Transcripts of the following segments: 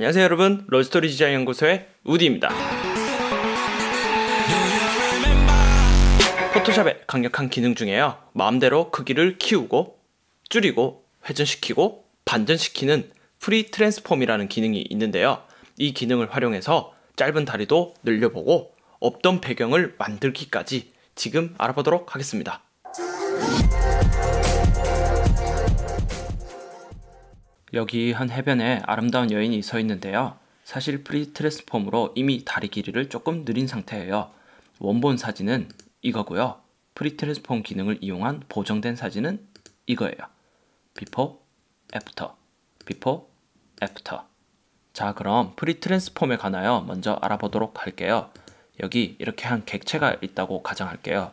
안녕하세요 여러분 러스토리 지 디자인 연구소의 우디입니다 포토샵의 강력한 기능 중에요 마음대로 크기를 키우고 줄이고 회전시키고 반전시키는 프리 트랜스폼이라는 기능이 있는데요 이 기능을 활용해서 짧은 다리도 늘려보고 없던 배경을 만들기까지 지금 알아보도록 하겠습니다 여기 한 해변에 아름다운 여인이 서 있는데요. 사실 프리트랜스폼으로 이미 다리 길이를 조금 느린 상태예요. 원본 사진은 이거고요. 프리트랜스폼 기능을 이용한 보정된 사진은 이거예요. 비포, 애프터, 비포, 애프터. 자 그럼 프리트랜스폼에 관하여 먼저 알아보도록 할게요. 여기 이렇게 한 객체가 있다고 가정할게요.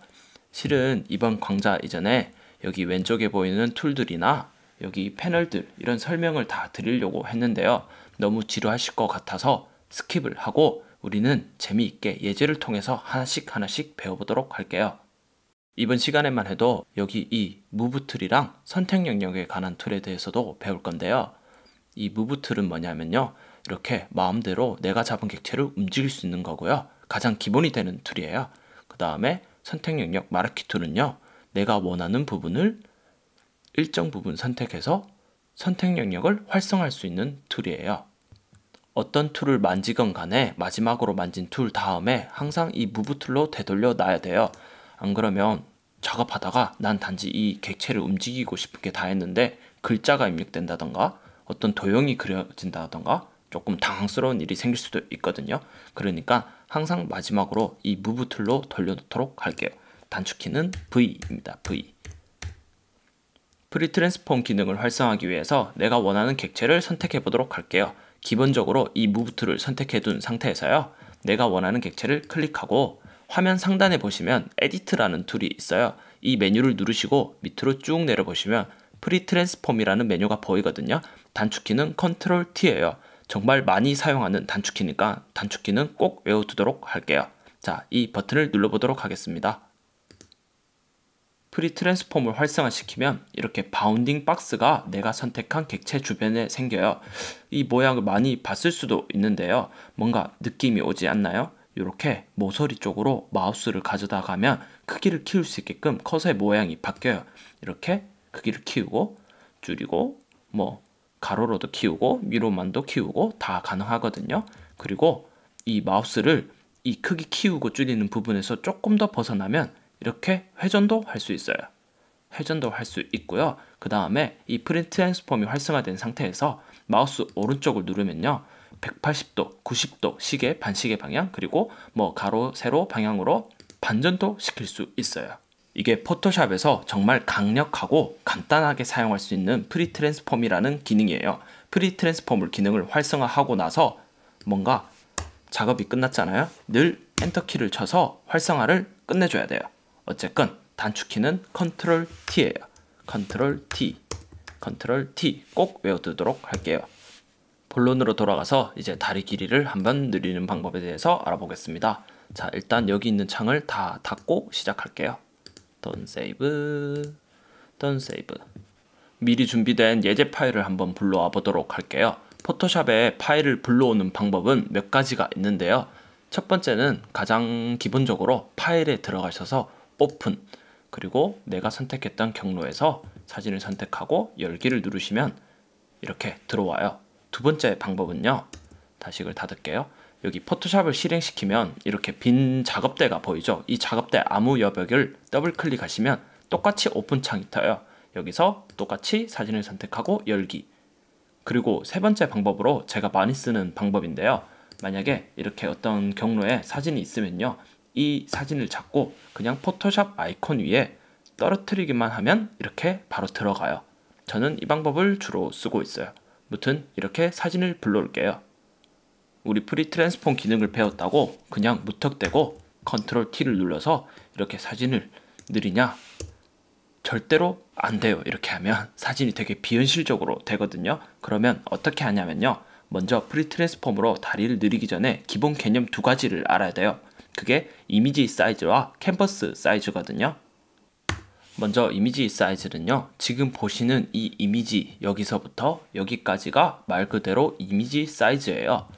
실은 이번 강좌 이전에 여기 왼쪽에 보이는 툴들이나 여기 패널들 이런 설명을 다 드리려고 했는데요. 너무 지루하실 것 같아서 스킵을 하고 우리는 재미있게 예제를 통해서 하나씩 하나씩 배워보도록 할게요. 이번 시간에만 해도 여기 이 무브 툴이랑 선택 영역에 관한 툴에 대해서도 배울 건데요. 이 무브 툴은 뭐냐면요. 이렇게 마음대로 내가 잡은 객체를 움직일 수 있는 거고요. 가장 기본이 되는 툴이에요. 그 다음에 선택 영역 마르키 툴은요. 내가 원하는 부분을 일정 부분 선택해서 선택 영역을 활성화할 수 있는 툴이에요. 어떤 툴을 만지건 간에 마지막으로 만진 툴 다음에 항상 이 무브 툴로 되돌려 놔야 돼요. 안 그러면 작업하다가 난 단지 이 객체를 움직이고 싶은 게 다 했는데 글자가 입력된다던가 어떤 도형이 그려진다던가 조금 당황스러운 일이 생길 수도 있거든요. 그러니까 항상 마지막으로 이 무브 툴로 돌려놓도록 할게요. 단축키는 V입니다. V. 프리트랜스폼 기능을 활성화하기 위해서 내가 원하는 객체를 선택해 보도록 할게요. 기본적으로 이 무브 툴를 선택해 둔 상태에서요. 내가 원하는 객체를 클릭하고 화면 상단에 보시면 에디트라는 툴이 있어요. 이 메뉴를 누르시고 밑으로 쭉 내려 보시면 프리트랜스폼이라는 메뉴가 보이거든요. 단축키는 컨트롤 T예요. 정말 많이 사용하는 단축키니까 단축키는 꼭 외워두도록 할게요. 자, 이 버튼을 눌러보도록 하겠습니다. 프리 트랜스폼을 활성화시키면 이렇게 바운딩 박스가 내가 선택한 객체 주변에 생겨요. 이 모양을 많이 봤을 수도 있는데요. 뭔가 느낌이 오지 않나요? 이렇게 모서리 쪽으로 마우스를 가져다 가면 크기를 키울 수 있게끔 커서의 모양이 바뀌어요. 이렇게 크기를 키우고 줄이고 뭐 가로로도 키우고 위로만도 키우고 다 가능하거든요. 그리고 이 마우스를 이 크기 키우고 줄이는 부분에서 조금 더 벗어나면 이렇게 회전도 할 수 있어요. 회전도 할 수 있고요. 그 다음에 이 프린트 앤스폼이 활성화된 상태에서 마우스 오른쪽을 누르면요. 180도, 90도 시계, 반시계 방향, 그리고 뭐 가로, 세로 방향으로 반전도 시킬 수 있어요. 이게 포토샵에서 정말 강력하고 간단하게 사용할 수 있는 프리 트랜스폼이라는 기능이에요. 프리 트랜스폼을 기능을 활성화하고 나서 뭔가 작업이 끝났잖아요. 늘 엔터키를 쳐서 활성화를 끝내줘야 돼요. 어쨌건 단축키는 컨트롤 T예요. 컨트롤 T, 컨트롤 T 꼭 외워두도록 할게요. 본론으로 돌아가서 이제 다리 길이를 한번 늘리는 방법에 대해서 알아보겠습니다. 자 일단 여기 있는 창을 다 닫고 시작할게요. 던 세이브, 던 세이브. 미리 준비된 예제 파일을 한번 불러와 보도록 할게요. 포토샵에 파일을 불러오는 방법은 몇 가지가 있는데요. 첫 번째는 가장 기본적으로 파일에 들어가셔서 오픈 그리고 내가 선택했던 경로에서 사진을 선택하고 열기를 누르시면 이렇게 들어와요. 두 번째 방법은요. 다시식걸 닫을게요. 여기 포토샵을 실행시키면 이렇게 빈 작업대가 보이죠? 이 작업대 아무 여백을 더블 클릭하시면 똑같이 오픈창이 떠요. 여기서 똑같이 사진을 선택하고 열기. 그리고 세 번째 방법으로 제가 많이 쓰는 방법인데요. 만약에 이렇게 어떤 경로에 사진이 있으면요. 이 사진을 잡고 그냥 포토샵 아이콘 위에 떨어뜨리기만 하면 이렇게 바로 들어가요. 저는 이 방법을 주로 쓰고 있어요. 무튼 이렇게 사진을 불러올게요. 우리 프리 트랜스폼 기능을 배웠다고 그냥 무턱대고 컨트롤 T를 눌러서 이렇게 사진을 느리냐 절대로 안 돼요. 이렇게 하면 사진이 되게 비현실적으로 되거든요. 그러면 어떻게 하냐면요. 먼저 프리 트랜스폼으로 다리를 느리기 전에 기본 개념 두 가지를 알아야 돼요. 그게 이미지 사이즈와 캔버스 사이즈거든요. 먼저 이미지 사이즈는요. 지금 보시는 이 이미지 여기서부터 여기까지가 말 그대로 이미지 사이즈예요.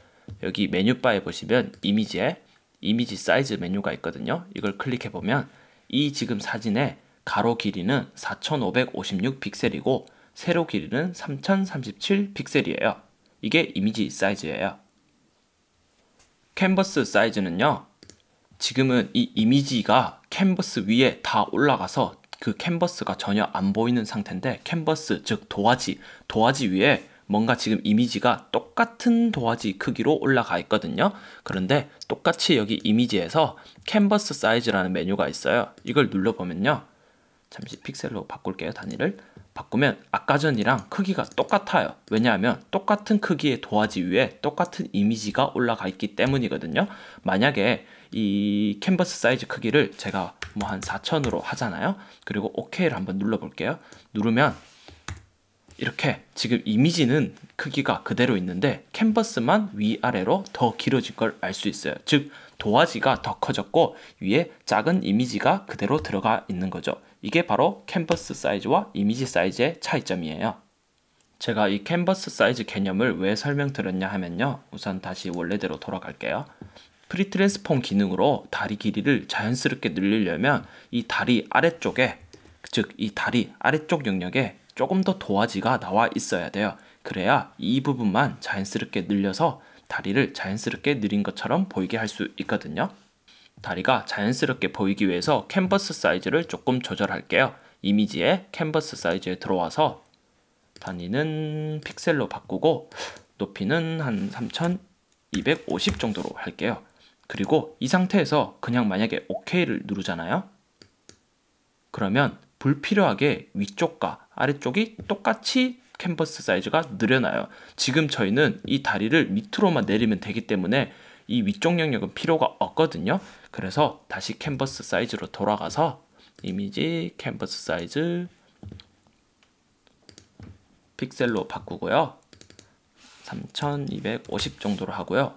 여기 메뉴바에 보시면 이미지에 이미지 사이즈 메뉴가 있거든요. 이걸 클릭해 보면 이 지금 사진의 가로 길이는 4556 픽셀이고 세로 길이는 3037 픽셀이에요. 이게 이미지 사이즈예요. 캔버스 사이즈는요. 지금은 이 이미지가 캔버스 위에 다 올라가서 그 캔버스가 전혀 안 보이는 상태인데 캔버스 즉 도화지 도화지 위에 뭔가 지금 이미지가 똑같은 도화지 크기로 올라가 있거든요 그런데 똑같이 여기 이미지에서 캔버스 사이즈라는 메뉴가 있어요 이걸 눌러보면요 잠시 픽셀로 바꿀게요 단위를 바꾸면 아까 전이랑 크기가 똑같아요 왜냐하면 똑같은 크기의 도화지 위에 똑같은 이미지가 올라가 있기 때문이거든요 만약에 이 캔버스 사이즈 크기를 제가 뭐 한 4천으로 하잖아요. 그리고 OK를 한번 눌러볼게요. 누르면 이렇게 지금 이미지는 크기가 그대로 있는데 캔버스만 위아래로 더 길어진 걸 알 수 있어요. 즉 도화지가 더 커졌고 위에 작은 이미지가 그대로 들어가 있는 거죠. 이게 바로 캔버스 사이즈와 이미지 사이즈의 차이점이에요. 제가 이 캔버스 사이즈 개념을 왜 설명드렸냐 하면요. 우선 다시 원래대로 돌아갈게요. 프리트랜스폼 기능으로 다리 길이를 자연스럽게 늘리려면 이 다리 아래쪽에 즉 이 다리 아래쪽 영역에 조금 더 도화지가 나와 있어야 돼요. 그래야 이 부분만 자연스럽게 늘려서 다리를 자연스럽게 늘린 것처럼 보이게 할 수 있거든요. 다리가 자연스럽게 보이기 위해서 캔버스 사이즈를 조금 조절할게요. 이미지에 캔버스 사이즈에 들어와서 단위는 픽셀로 바꾸고 높이는 한 3250 정도로 할게요. 그리고 이 상태에서 그냥 만약에 OK를 누르잖아요. 그러면 불필요하게 위쪽과 아래쪽이 똑같이 캔버스 사이즈가 늘어나요. 지금 저희는 이 다리를 밑으로만 내리면 되기 때문에 이 위쪽 영역은 필요가 없거든요. 그래서 다시 캔버스 사이즈로 돌아가서 이미지 캔버스 사이즈 픽셀로 바꾸고요. 3250 정도로 하고요.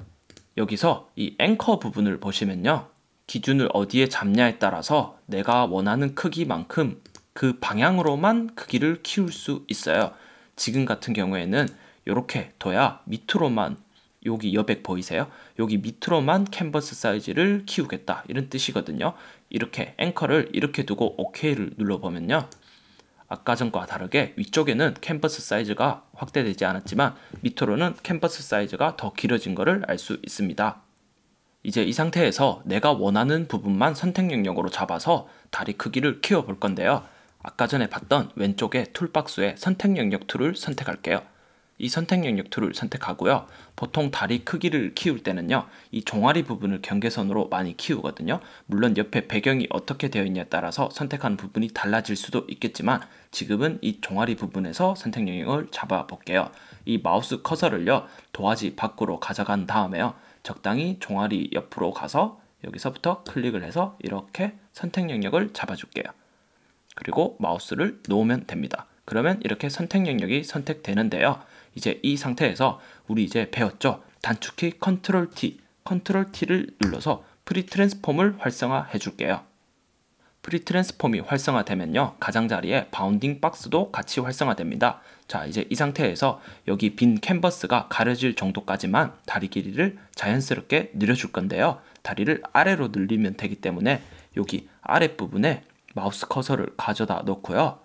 여기서 이 앵커 부분을 보시면요. 기준을 어디에 잡냐에 따라서 내가 원하는 크기만큼 그 방향으로만 크기를 키울 수 있어요. 지금 같은 경우에는 이렇게 둬야 밑으로만 여기 여백 보이세요? 여기 밑으로만 캔버스 사이즈를 키우겠다 이런 뜻이거든요. 이렇게 앵커를 이렇게 두고 OK를 눌러보면요. 아까 전과 다르게 위쪽에는 캔버스 사이즈가 확대되지 않았지만 밑으로는 캔버스 사이즈가 더 길어진 것을 알 수 있습니다. 이제 이 상태에서 내가 원하는 부분만 선택 영역으로 잡아서 다리 크기를 키워볼 건데요. 아까 전에 봤던 왼쪽의 툴박스에 선택 영역 툴을 선택할게요. 이 선택 영역 툴을 선택하고요. 보통 다리 크기를 키울 때는요. 이 종아리 부분을 경계선으로 많이 키우거든요. 물론 옆에 배경이 어떻게 되어 있냐에 따라서 선택한 부분이 달라질 수도 있겠지만 지금은 이 종아리 부분에서 선택 영역을 잡아 볼게요. 이 마우스 커서를요. 도화지 밖으로 가져간 다음에요. 적당히 종아리 옆으로 가서 여기서부터 클릭을 해서 이렇게 선택 영역을 잡아줄게요. 그리고 마우스를 놓으면 됩니다. 그러면 이렇게 선택 영역이 선택되는데요. 이제 이 상태에서 우리 이제 배웠죠. 단축키 컨트롤 T, 컨트롤 T를 눌러서 프리 트랜스폼을 활성화 해줄게요. 프리 트랜스폼이 활성화되면요. 가장자리에 바운딩 박스도 같이 활성화됩니다. 자, 이제 이 상태에서 여기 빈 캔버스가 가려질 정도까지만 다리 길이를 자연스럽게 늘려줄 건데요. 다리를 아래로 늘리면 되기 때문에 여기 아랫부분에 마우스 커서를 가져다 놓고요.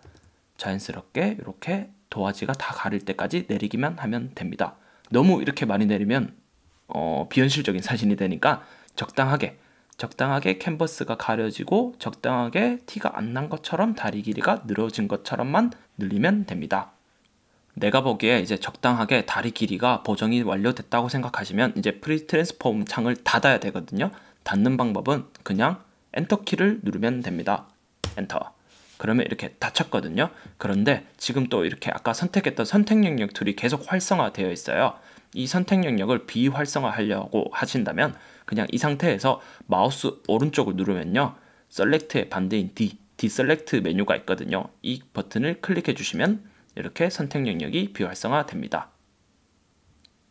자연스럽게 이렇게 도화지가 다 가릴 때까지 내리기만 하면 됩니다. 너무 이렇게 많이 내리면 어, 비현실적인 사진이 되니까 적당하게 적당하게 캔버스가 가려지고 적당하게 티가 안 난 것처럼 다리 길이가 늘어진 것처럼만 늘리면 됩니다. 내가 보기에 이제 적당하게 다리 길이가 보정이 완료됐다고 생각하시면 이제 프리 트랜스폼 창을 닫아야 되거든요. 닫는 방법은 그냥 엔터키를 누르면 됩니다. 엔터. 그러면 이렇게 닫혔거든요. 그런데 지금 또 이렇게 아까 선택했던 선택 영역 둘이 계속 활성화되어 있어요. 이 선택 영역을 비활성화 하려고 하신다면 그냥 이 상태에서 마우스 오른쪽을 누르면요. 셀렉트의 반대인 D, 디셀렉트 메뉴가 있거든요. 이 버튼을 클릭해 주시면 이렇게 선택 영역이 비활성화 됩니다.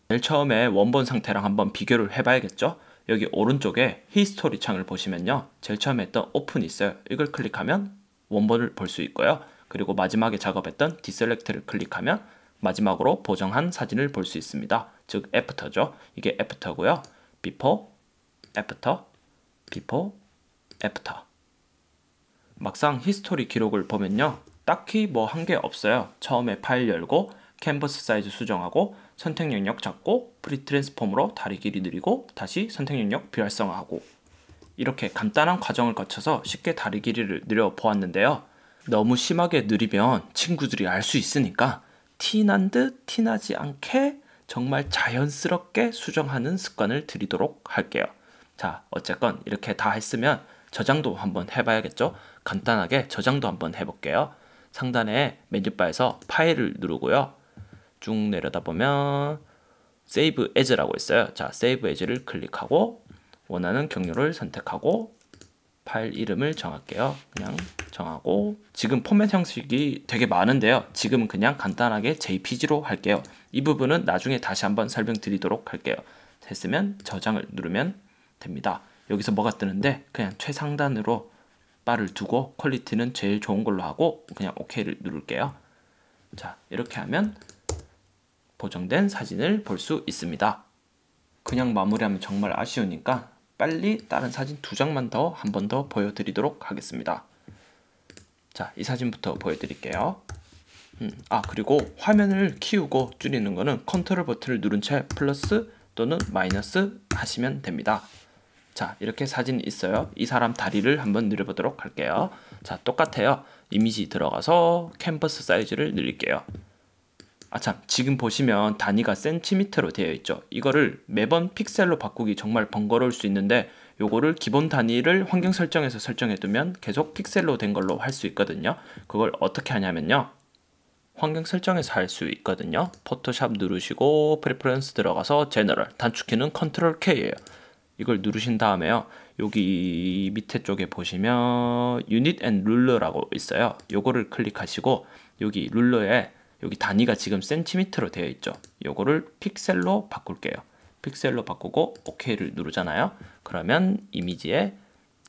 제일 처음에 원본 상태랑 한번 비교를 해봐야겠죠? 여기 오른쪽에 히스토리 창을 보시면요. 제일 처음에 했던 오픈이 있어요. 이걸 클릭하면 원본을 볼 수 있고요. 그리고 마지막에 작업했던 디셀렉트를 클릭하면 마지막으로 보정한 사진을 볼 수 있습니다. 즉 애프터죠. 이게 애프터고요. 비포, 애프터, 비포, 애프터. 막상 히스토리 기록을 보면요. 딱히 뭐 한 게 없어요. 처음에 파일 열고 캔버스 사이즈 수정하고 선택 영역 잡고 프리 트랜스폼으로 다리 길이 늘리고 다시 선택 영역 비활성화하고 이렇게 간단한 과정을 거쳐서 쉽게 다리 길이를 늘려 보았는데요. 너무 심하게 느리면 친구들이 알 수 있으니까 티난 듯 티나지 않게 정말 자연스럽게 수정하는 습관을 들이도록 할게요. 자, 어쨌건 이렇게 다 했으면 저장도 한번 해봐야겠죠? 간단하게 저장도 한번 해볼게요. 상단에 메뉴바에서 파일을 누르고요. 쭉 내려다보면 Save As라고 있어요. 자, Save As를 클릭하고 원하는 경로를 선택하고 파일 이름을 정할게요. 그냥 정하고 지금 포맷 형식이 되게 많은데요. 지금은 그냥 간단하게 JPG로 할게요. 이 부분은 나중에 다시 한번 설명드리도록 할게요. 됐으면 저장을 누르면 됩니다. 여기서 뭐가 뜨는데 그냥 최상단으로 바를 두고 퀄리티는 제일 좋은 걸로 하고 그냥 OK를 누를게요. 자 이렇게 하면 보정된 사진을 볼 수 있습니다. 그냥 마무리하면 정말 아쉬우니까 빨리 다른 사진 두 장만 더 한 번 더 보여드리도록 하겠습니다. 자, 이 사진부터 보여드릴게요. 음, 아 그리고 화면을 키우고 줄이는 거는 컨트롤 버튼을 누른 채 플러스 또는 마이너스 하시면 됩니다. 자 이렇게 사진 있어요. 이 사람 다리를 한번 늘려보도록 할게요. 자 똑같아요. 이미지 들어가서 캔버스 사이즈를 늘릴게요. 아참 지금 보시면 단위가 센티미터로 되어 있죠. 이거를 매번 픽셀로 바꾸기 정말 번거로울 수 있는데 요거를 기본 단위를 환경 설정에서 설정해 두면 계속 픽셀로 된 걸로 할 수 있거든요. 그걸 어떻게 하냐면요. 환경 설정에서 할 수 있거든요. 포토샵 누르시고 프리퍼런스 들어가서 제너럴 단축키는 컨트롤 K예요. 이걸 누르신 다음에요. 여기 밑에 쪽에 보시면 유닛 앤 룰러라고 있어요. 요거를 클릭하시고 여기 룰러에 여기 단위가 지금 센티미터로 되어 있죠. 요거를 픽셀로 바꿀게요. 픽셀로 바꾸고 OK를 누르잖아요. 그러면 이미지에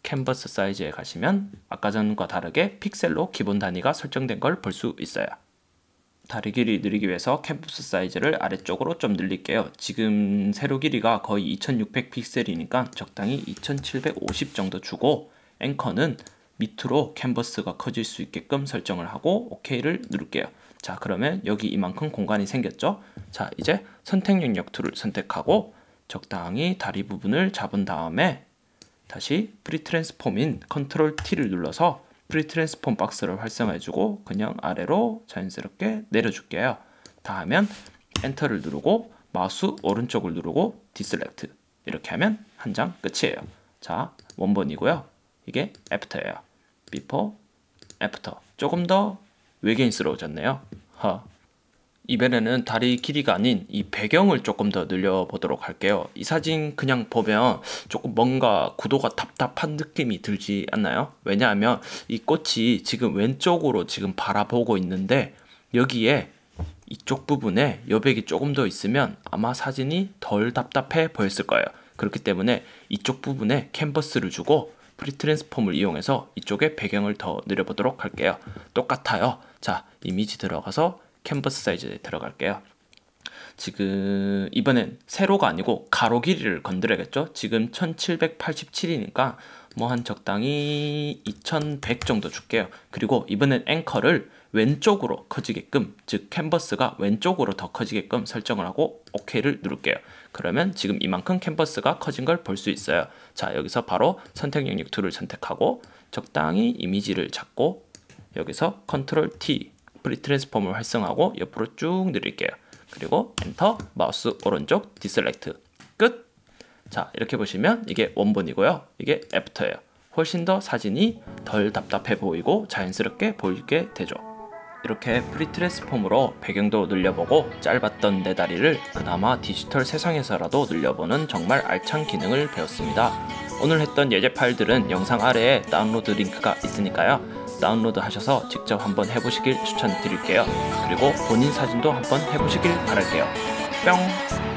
캔버스 사이즈에 가시면 아까 전과 다르게 픽셀로 기본 단위가 설정된 걸 볼 수 있어요. 다리 길이 늘리기 위해서 캔버스 사이즈를 아래쪽으로 좀 늘릴게요. 지금 세로 길이가 거의 2600 픽셀이니까 적당히 2750 정도 주고 앵커는 밑으로 캔버스가 커질 수 있게끔 설정을 하고 OK를 누를게요. 자 그러면 여기 이만큼 공간이 생겼죠 자 이제 선택 영역 툴을 선택하고 적당히 다리 부분을 잡은 다음에 다시 프리 트랜스폼인 컨트롤 T를 눌러서 프리 트랜스폼 박스를 활성화해주고 그냥 아래로 자연스럽게 내려줄게요 다 하면 엔터를 누르고 마우스 오른쪽을 누르고 디셀렉트 이렇게 하면 한 장 끝이에요 자 원본이고요 이게 애프터예요 비포 애프터 조금 더 외계인스러워졌네요. 하. 이번에는 다리 길이가 아닌 이 배경을 조금 더 늘려보도록 할게요. 이 사진 그냥 보면 조금 뭔가 구도가 답답한 느낌이 들지 않나요? 왜냐하면 이 꽃이 지금 왼쪽으로 지금 바라보고 있는데 여기에 이쪽 부분에 여백이 조금 더 있으면 아마 사진이 덜 답답해 보였을 거예요. 그렇기 때문에 이쪽 부분에 캔버스를 주고 프리트랜스폼을 이용해서 이쪽에 배경을 더 늘려보도록 할게요. 똑같아요. 자, 이미지 들어가서 캔버스 사이즈에 들어갈게요. 지금 이번엔 세로가 아니고 가로 길이를 건드려야겠죠? 지금 1787이니까 뭐 한 적당히 2100 정도 줄게요. 그리고 이번엔 앵커를 왼쪽으로 커지게끔 즉 캔버스가 왼쪽으로 더 커지게끔 설정을 하고 OK를 누를게요. 그러면 지금 이만큼 캔버스가 커진 걸 볼 수 있어요. 자 여기서 바로 선택 영역 툴을 선택하고 적당히 이미지를 잡고 여기서 컨트롤 T 프리 트랜스폼을 활성하고 옆으로 쭉 늘릴게요. 그리고 엔터, 마우스 오른쪽, 디셀렉트. 끝! 자, 이렇게 보시면 이게 원본이고요. 이게 애프터예요. 훨씬 더 사진이 덜 답답해 보이고 자연스럽게 보이게 되죠. 이렇게 프리트랜스폼으로 배경도 늘려보고 짧았던 내 다리를 그나마 디지털 세상에서라도 늘려보는 정말 알찬 기능을 배웠습니다. 오늘 했던 예제 파일들은 영상 아래에 다운로드 링크가 있으니까요. 다운로드 하셔서 직접 한번 해보시길 추천드릴게요. 그리고 본인 사진도 한번 해보시길 바랄게요. 뿅!